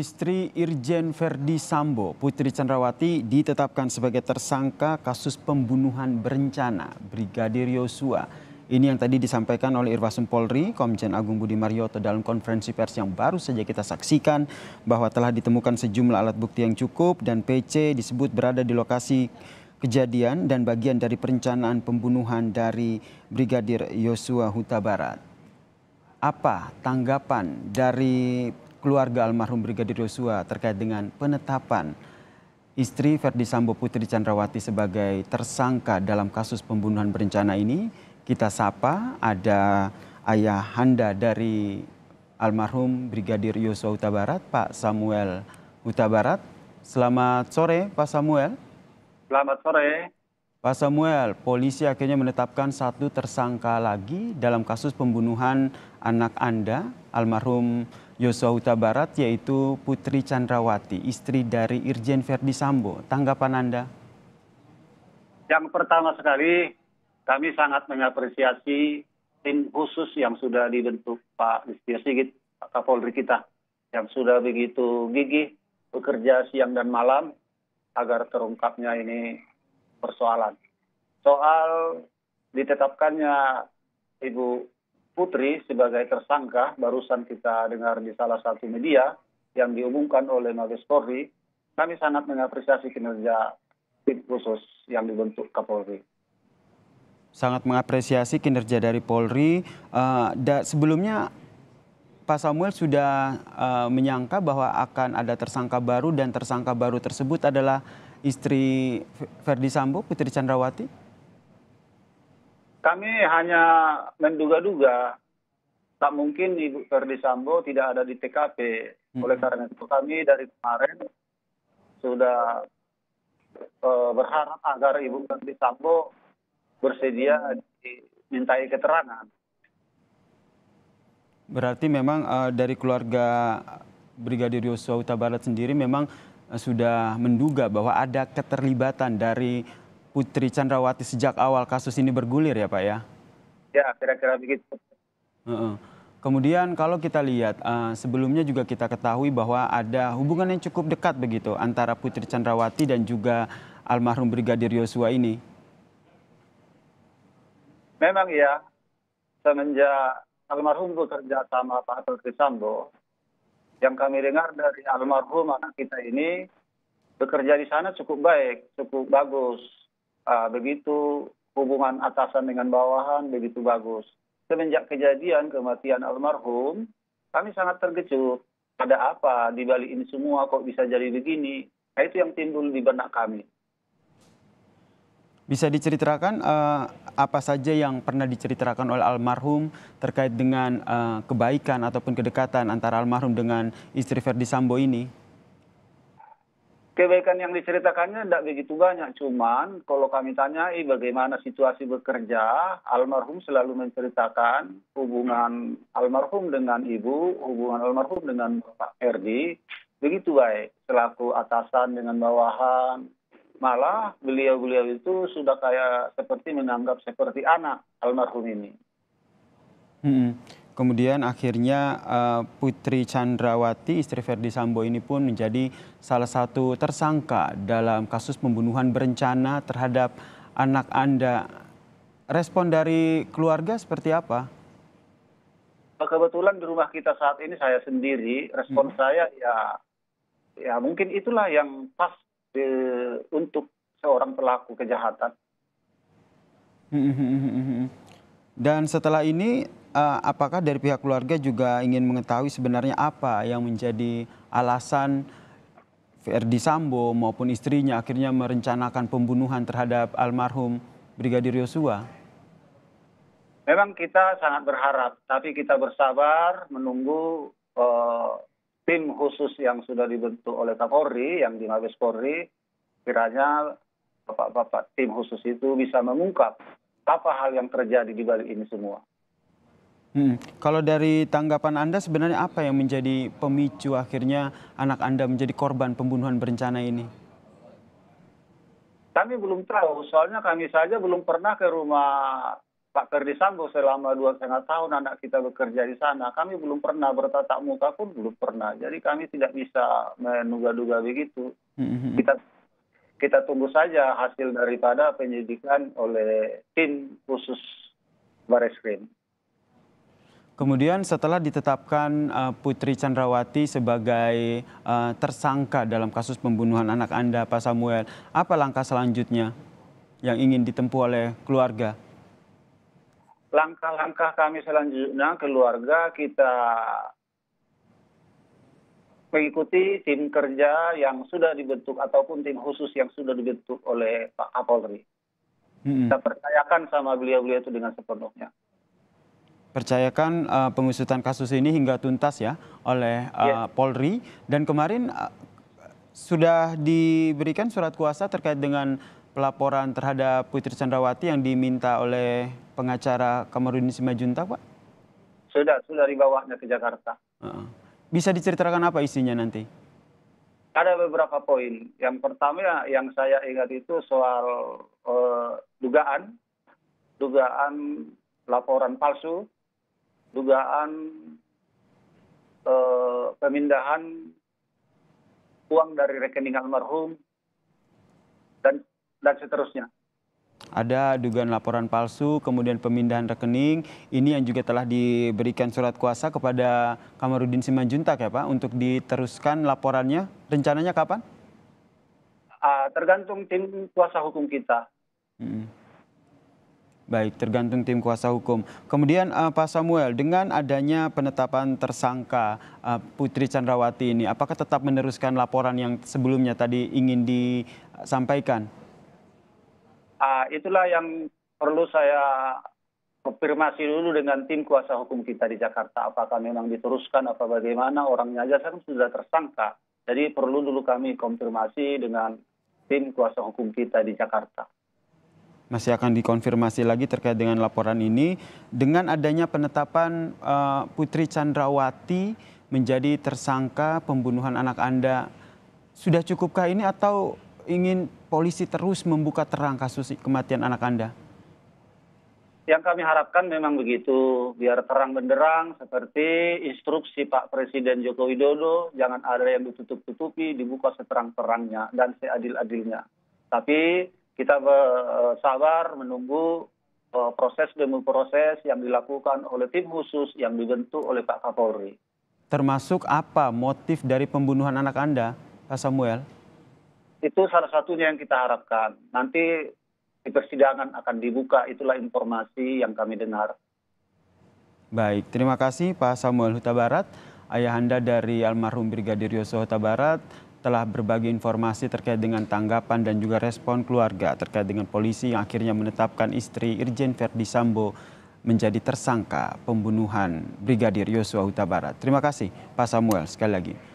Istri Irjen Verdi Sambo, Putri Chandrawati, ditetapkan sebagai tersangka kasus pembunuhan berencana Brigadir Yosua. Ini yang tadi disampaikan oleh Irwasum Polri, Komjen Agung Budi Marioto dalam konferensi pers yang baru saja kita saksikan bahwa telah ditemukan sejumlah alat bukti yang cukup dan PC disebut berada di lokasi kejadian dan bagian dari perencanaan pembunuhan dari Brigadir Yosua Huta Barat. Apa tanggapan dari keluarga almarhum Brigadir Yosua terkait dengan penetapan istri Verdi Sambo Putri Chandrawati sebagai tersangka dalam kasus pembunuhan berencana ini. Kita sapa ada ayah Handa dari almarhum Brigadir Yosua Utabarat Pak Samuel Utabarat Selamat sore Pak Samuel. Selamat sore. Pak Samuel, polisi akhirnya menetapkan satu tersangka lagi dalam kasus pembunuhan anak Anda, almarhum Yosua Huta Barat yaitu Putri Chandrawati, istri dari Irjen Verdi Sambo. Tanggapan Anda? Yang pertama sekali kami sangat mengapresiasi tim khusus yang sudah dibentuk Pak Listio Sigit, Pak Kapolri kita, yang sudah begitu gigih bekerja siang dan malam agar terungkapnya ini persoalan. Soal ditetapkannya Ibu Putri sebagai tersangka barusan kita dengar di salah satu media yang diumumkan oleh Mabes Polri, kami sangat mengapresiasi kinerja tim khusus yang dibentuk Kapolri sangat mengapresiasi kinerja dari Polri. Uh, sebelumnya Pak Samuel sudah uh, menyangka bahwa akan ada tersangka baru dan tersangka baru tersebut adalah istri Ferdi Sambo, Putri Chandrawati kami hanya menduga-duga tak mungkin Ibu Ferdi Sambo tidak ada di TKP. Hmm. Oleh karena itu kami dari kemarin sudah e, berharap agar Ibu Ferdi Sambo bersedia dimintai keterangan. Berarti memang e, dari keluarga Brigadir Yosua Utabarat sendiri memang eh, sudah menduga bahwa ada keterlibatan dari Putri Chandrawati sejak awal kasus ini bergulir ya Pak ya? Ya, kira-kira begitu. Uh -uh. Kemudian kalau kita lihat uh, sebelumnya juga kita ketahui bahwa ada hubungan yang cukup dekat begitu antara Putri Chandrawati dan juga almarhum Brigadir Yosua ini. Memang ya, semenjak almarhum bekerja sama Pak Atul Sambo, yang kami dengar dari almarhum anak kita ini bekerja di sana cukup baik, cukup bagus uh, begitu hubungan atasan dengan bawahan begitu bagus. Semenjak kejadian kematian almarhum, kami sangat terkejut. Ada apa di balik ini semua kok bisa jadi begini? Nah, itu yang timbul di benak kami. Bisa diceritakan uh, apa saja yang pernah diceritakan oleh almarhum terkait dengan uh, kebaikan ataupun kedekatan antara almarhum dengan istri Ferdi Sambo ini? kebaikan yang diceritakannya tidak begitu banyak. Cuman kalau kami tanyai bagaimana situasi bekerja, almarhum selalu menceritakan hubungan almarhum dengan ibu, hubungan almarhum dengan Pak Erdi, begitu baik selaku atasan dengan bawahan. Malah beliau-beliau itu sudah kayak seperti menanggap seperti anak almarhum ini. Hmm. Kemudian akhirnya eh, Putri Chandrawati, istri Verdi Sambo ini pun menjadi salah satu tersangka dalam kasus pembunuhan berencana terhadap anak Anda. Respon dari keluarga seperti apa? Eh, kebetulan di rumah kita saat ini saya sendiri, respon hmm. saya ya ya mungkin itulah yang pas di, eh, untuk seorang pelaku kejahatan. Hmm, hmm, hmm, Dan setelah ini uh, apakah dari pihak keluarga juga ingin mengetahui sebenarnya apa yang menjadi alasan Verdi Sambo maupun istrinya akhirnya merencanakan pembunuhan terhadap almarhum Brigadir Yosua? Memang kita sangat berharap, tapi kita bersabar menunggu uh, tim khusus yang sudah dibentuk oleh Kapolri, yang di Mabes Polri, kiranya bapak-bapak tim khusus itu bisa mengungkap apa hal yang terjadi di balik ini semua. Hmm. Kalau dari tanggapan Anda sebenarnya apa yang menjadi pemicu akhirnya anak Anda menjadi korban pembunuhan berencana ini? Kami belum tahu, soalnya kami saja belum pernah ke rumah Pak Ferdi Sambo selama dua setengah tahun anak kita bekerja di sana. Kami belum pernah bertatap muka pun belum pernah. Jadi kami tidak bisa menduga-duga begitu. Hmm. Kita kita tunggu saja hasil daripada penyidikan oleh tim khusus baris krim. Kemudian setelah ditetapkan uh, Putri Chandrawati sebagai uh, tersangka dalam kasus pembunuhan anak Anda, Pak Samuel, apa langkah selanjutnya yang ingin ditempuh oleh keluarga? Langkah-langkah kami selanjutnya keluarga kita mengikuti tim kerja yang sudah dibentuk ataupun tim khusus yang sudah dibentuk oleh Pak Kapolri. Hmm. Kita percayakan sama beliau-beliau itu dengan sepenuhnya percayakan uh, pengusutan kasus ini hingga tuntas ya oleh uh, eh, yeah. Polri dan kemarin uh, sudah diberikan surat kuasa terkait dengan pelaporan terhadap Putri Chandrawati yang diminta oleh pengacara Kamarudin Simajuntak, Pak? Sudah, sudah bawahnya ke Jakarta. Uh, bisa diceritakan apa isinya nanti? Ada beberapa poin. Yang pertama ya, yang saya ingat itu soal uh, dugaan, dugaan laporan palsu dugaan eh, pemindahan uang dari rekening almarhum dan dan seterusnya. Ada dugaan laporan palsu, kemudian pemindahan rekening. Ini yang juga telah diberikan surat kuasa kepada Kamarudin Simanjuntak ya Pak, untuk diteruskan laporannya. Rencananya kapan? Uh, tergantung tim kuasa hukum kita. Hmm. Baik, tergantung tim kuasa hukum. Kemudian uh, Pak Samuel, dengan adanya penetapan tersangka uh, Putri Chandrawati ini, apakah tetap meneruskan laporan yang sebelumnya tadi ingin disampaikan? Uh, itulah yang perlu saya konfirmasi dulu dengan tim kuasa hukum kita di Jakarta. Apakah memang diteruskan, atau bagaimana orangnya saja kan sudah tersangka. Jadi perlu dulu kami konfirmasi dengan tim kuasa hukum kita di Jakarta masih akan dikonfirmasi lagi terkait dengan laporan ini dengan adanya penetapan uh, Putri Chandrawati menjadi tersangka pembunuhan anak Anda sudah cukupkah ini atau ingin polisi terus membuka terang kasus kematian anak Anda? Yang kami harapkan memang begitu, biar terang benderang seperti instruksi Pak Presiden Joko Widodo, jangan ada yang ditutup-tutupi, dibuka seterang-terangnya dan seadil-adilnya. Tapi kita eh, eh, sabar menunggu eh, proses demi proses yang dilakukan oleh tim khusus yang dibentuk oleh Pak Kapolri. Termasuk apa motif dari pembunuhan anak Anda, Pak Samuel? Itu salah satunya yang kita harapkan. Nanti di persidangan akan dibuka, itulah informasi yang kami dengar. Baik, terima kasih Pak Samuel Huta Barat, ayahanda dari almarhum Brigadir Yosua Huta Barat telah berbagi informasi terkait dengan tanggapan dan juga respon keluarga terkait dengan polisi yang akhirnya menetapkan istri Irjen Verdi Sambo menjadi tersangka pembunuhan Brigadir Yosua Huta Barat. Terima kasih Pak Samuel sekali lagi.